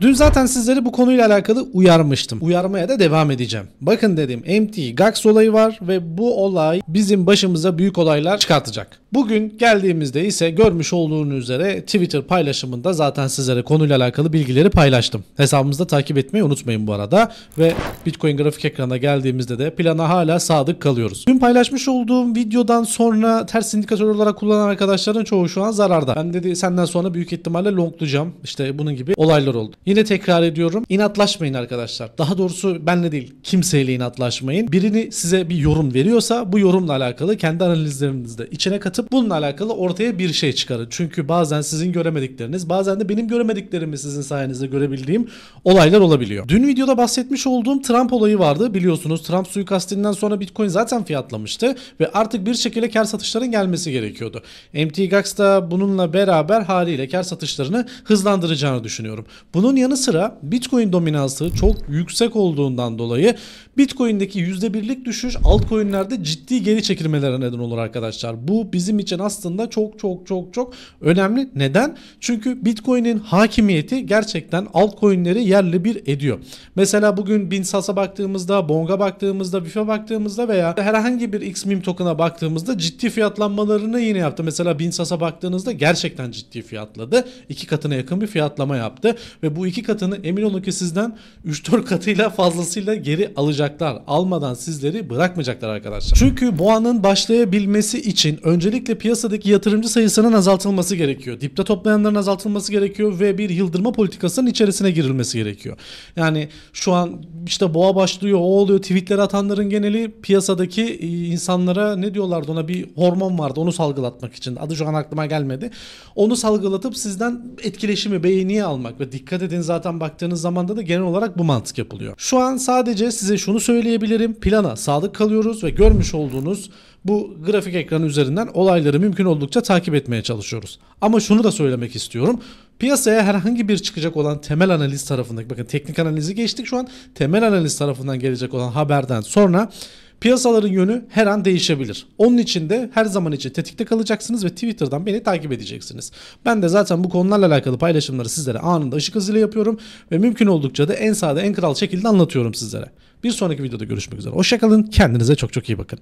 Dün zaten sizleri bu konuyla alakalı uyarmıştım. Uyarmaya da devam edeceğim. Bakın dedim MT Gax olayı var ve bu olay bizim başımıza büyük olaylar çıkartacak. Bugün geldiğimizde ise görmüş olduğunuz üzere Twitter paylaşımında zaten sizlere konuyla alakalı bilgileri paylaştım. Hesabımızda takip etmeyi unutmayın bu arada ve Bitcoin grafik ekranına geldiğimizde de plana hala sadık kalıyoruz. Dün paylaşmış olduğum videodan sonra ters indikatör olarak kullanan arkadaşların çoğu şu an zararda. Ben dedi senden sonra büyük ihtimalle longlayacağım. İşte bunun gibi olaylar oldu. Yine tekrar ediyorum. inatlaşmayın arkadaşlar. Daha doğrusu benle değil kimseyle inatlaşmayın. Birini size bir yorum veriyorsa bu yorumla alakalı kendi analizlerinizde içine katıp bakın bununla alakalı ortaya bir şey çıkarın. Çünkü bazen sizin göremedikleriniz bazen de benim göremediklerimi sizin sayenizde görebildiğim olaylar olabiliyor. Dün videoda bahsetmiş olduğum Trump olayı vardı biliyorsunuz. Trump suikastinden sonra Bitcoin zaten fiyatlamıştı ve artık bir şekilde kar satışların gelmesi gerekiyordu. MTGAX da bununla beraber haliyle kar satışlarını hızlandıracağını düşünüyorum. Bunun yanı sıra Bitcoin dominansı çok yüksek olduğundan dolayı Bitcoin'deki %1'lik düşüş altcoin'lerde ciddi geri çekilmelere neden olur arkadaşlar. Bu biz bizim için aslında çok çok çok çok önemli. Neden? Çünkü Bitcoin'in hakimiyeti gerçekten altcoin'leri yerli bir ediyor. Mesela bugün Binsas'a baktığımızda, Bong'a baktığımızda, Bif'e baktığımızda veya herhangi bir Xmeme token'a baktığımızda ciddi fiyatlanmalarını yine yaptı. Mesela Binsas'a baktığınızda gerçekten ciddi fiyatladı. iki katına yakın bir fiyatlama yaptı ve bu iki katını emin olun ki sizden 3-4 katıyla fazlasıyla geri alacaklar. Almadan sizleri bırakmayacaklar arkadaşlar. Çünkü boğanın başlayabilmesi için öncelik Öncelikle piyasadaki yatırımcı sayısının azaltılması gerekiyor. Dipte toplayanların azaltılması gerekiyor ve bir yıldırma politikasının içerisine girilmesi gerekiyor. Yani şu an işte boğa başlıyor, o oluyor, tweetler atanların geneli piyasadaki e, insanlara ne diyorlardı ona bir hormon vardı onu salgılatmak için. Adı şu an aklıma gelmedi. Onu salgılatıp sizden etkileşimi, beğeniyi almak ve dikkat edin zaten baktığınız zamanda da genel olarak bu mantık yapılıyor. Şu an sadece size şunu söyleyebilirim. Plana sadık kalıyoruz ve görmüş olduğunuz bu grafik ekranı üzerinden olayları mümkün oldukça takip etmeye çalışıyoruz. Ama şunu da söylemek istiyorum. Piyasaya herhangi bir çıkacak olan temel analiz tarafındaki bakın teknik analizi geçtik şu an. Temel analiz tarafından gelecek olan haberden sonra Piyasaların yönü her an değişebilir. Onun için de her zaman için tetikte kalacaksınız ve Twitter'dan beni takip edeceksiniz. Ben de zaten bu konularla alakalı paylaşımları sizlere anında ışık hızıyla yapıyorum ve mümkün oldukça da en sade en kral şekilde anlatıyorum sizlere. Bir sonraki videoda görüşmek üzere. Hoşçakalın. Kendinize çok çok iyi bakın.